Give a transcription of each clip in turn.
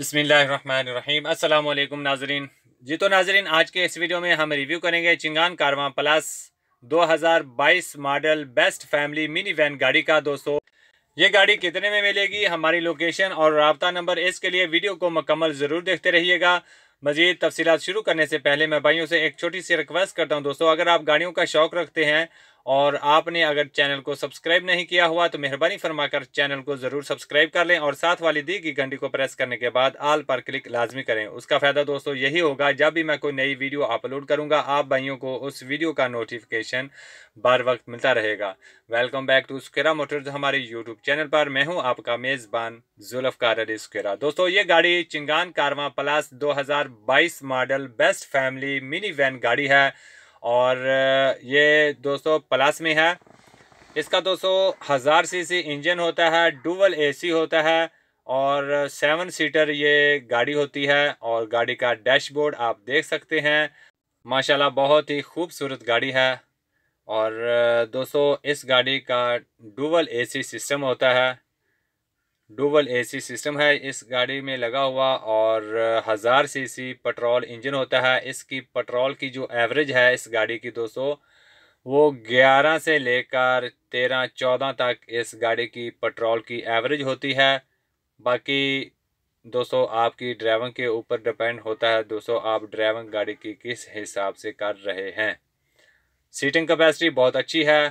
बिसमीम अल्लाम नाजरीन जी तो नाजरीन आज के इस वीडियो में हम रिव्यू करेंगे Changan Karvaan plus 2022 model best family mini van गाड़ी का दोस्तों ये गाड़ी कितने में मिलेगी हमारी लोकेशन और रबता नंबर इसके लिए वीडियो को मुकम्मल ज़रूर देखते रहिएगा मज़ीद तफसीत शुरू करने से पहले मैं भाइयों से एक छोटी सी रिक्वेस्ट करता हूँ दोस्तों अगर आप गाड़ियों का शौक़ रखते हैं और आपने अगर चैनल को सब्सक्राइब नहीं किया हुआ तो मेहरबानी फरमाकर चैनल को ज़रूर सब्सक्राइब कर लें और साथ वाली दी की घंटी को प्रेस करने के बाद आल पर क्लिक लाजमी करें उसका फ़ायदा दोस्तों यही होगा जब भी मैं कोई नई वीडियो अपलोड करूंगा आप भाइयों को उस वीडियो का नोटिफिकेशन बार वक्त मिलता रहेगा वेलकम बैक टू स्केरा मोटर्स हमारे यूट्यूब चैनल पर मैं हूँ आपका मेज़बान जुल्फ़कार अली स्केरा दोस्तों ये गाड़ी चिंगान कारवा प्लस दो model best family mini van गाड़ी है और ये दोस्तों प्लस में है इसका दोस्तों हज़ार सीसी इंजन होता है डुबल एसी होता है और सेवन सीटर ये गाड़ी होती है और गाड़ी का डैशबोर्ड आप देख सकते हैं माशाल्लाह बहुत ही खूबसूरत गाड़ी है और दोस्तों इस गाड़ी का डुबल एसी सिस्टम होता है डुबल एसी सिस्टम है इस गाड़ी में लगा हुआ और हज़ार सीसी पेट्रोल इंजन होता है इसकी पेट्रोल की जो एवरेज है इस गाड़ी की दोस्तों वो ग्यारह से लेकर तेरह चौदह तक इस गाड़ी की पेट्रोल की एवरेज होती है बाकी दोस्तों आपकी ड्राइविंग के ऊपर डिपेंड होता है दोस्तों आप ड्राइविंग गाड़ी की किस हिसाब से कर रहे हैं सीटिंग कैपेसिटी बहुत अच्छी है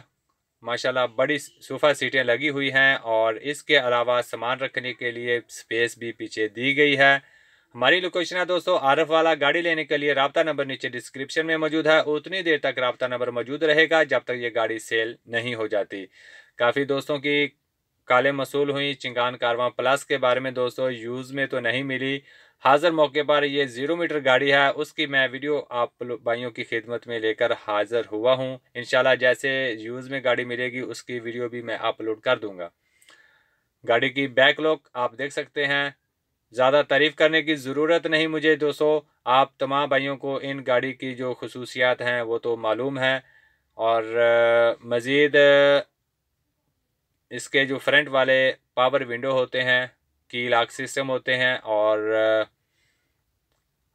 माशाल्लाह बड़ी सोफ़ा सीटें लगी हुई हैं और इसके अलावा सामान रखने के लिए स्पेस भी पीछे दी गई है हमारी लोकेशन है दोस्तों आरफ वाला गाड़ी लेने के लिए रबता नंबर नीचे डिस्क्रिप्शन में मौजूद है उतनी देर तक रबता नंबर मौजूद रहेगा जब तक ये गाड़ी सेल नहीं हो जाती काफ़ी दोस्तों की काले मसूल हुई चिंगान कारवा प्लस के बारे में दोस्तों यूज़ में तो नहीं मिली हाजिर मौके पर ये ज़ीरो मीटर गाड़ी है उसकी मैं वीडियो आप भाइयों की खिदमत में लेकर हाजिर हुआ हूँ इन जैसे यूज़ में गाड़ी मिलेगी उसकी वीडियो भी मैं अपलोड कर दूँगा गाड़ी की बैक लॉक आप देख सकते हैं ज़्यादा तारीफ़ करने की ज़रूरत नहीं मुझे दोस्तों आप तमाम भाइयों को इन गाड़ी की जो खसूसियात हैं वो तो मालूम है और मज़ीद इसके जो फ्रंट वाले पावर विंडो होते हैं की लाख सिस्टम होते हैं और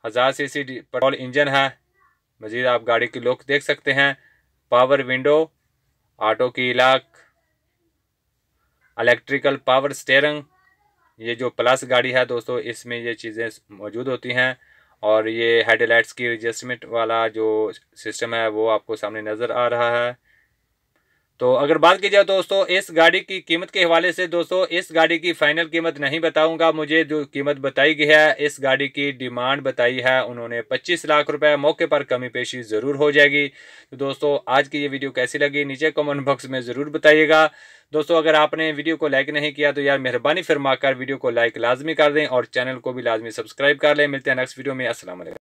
हज़ार सी सी पेट्रोल इंजन है मज़ीद आप गाड़ी की लुक देख सकते हैं पावर विंडो ऑटो की लाख इलेक्ट्रिकल पावर स्टेयरिंग ये जो प्लस गाड़ी है दोस्तों इसमें ये चीज़ें मौजूद होती हैं और ये हेडलाइट्स की एडजस्टमेंट वाला जो सिस्टम है वो आपको सामने नज़र आ रहा है तो अगर बात की जाए दोस्तों इस गाड़ी की कीमत के हवाले से दोस्तों इस गाड़ी की फाइनल कीमत नहीं बताऊंगा मुझे जो कीमत बताई गई है इस गाड़ी की डिमांड बताई है उन्होंने 25 लाख रुपए मौके पर कमी पेशी ज़रूर हो जाएगी तो दोस्तों आज की ये वीडियो कैसी लगी नीचे कमेंट बॉक्स में ज़रूर बताइएगा दोस्तों अगर आपने वीडियो को लाइक नहीं किया तो यार मेहरबानी फिर वीडियो को लाइक लाजमी कर दें और चैनल को भी लाजमी सब्सक्राइब कर लें मिलते हैं नेक्स्ट वीडियो में असल